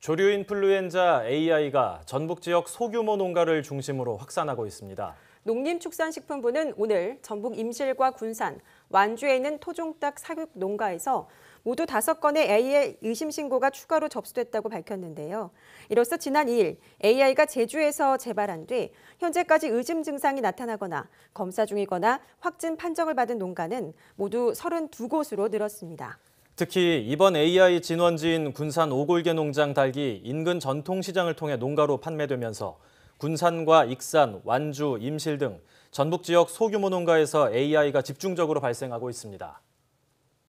조류 인플루엔자 AI가 전북 지역 소규모 농가를 중심으로 확산하고 있습니다. 농림축산식품부는 오늘 전북 임실과 군산, 완주에 있는 토종닭 사육 농가에서 모두 다섯 건의 AI 의심 신고가 추가로 접수됐다고 밝혔는데요. 이로써 지난 2일 AI가 제주에서 재발한 뒤 현재까지 의심 증상이 나타나거나 검사 중이거나 확진 판정을 받은 농가는 모두 32곳으로 늘었습니다. 특히 이번 AI 진원지인 군산 오골계 농장 달기 인근 전통시장을 통해 농가로 판매되면서 군산과 익산, 완주, 임실 등 전북 지역 소규모 농가에서 AI가 집중적으로 발생하고 있습니다.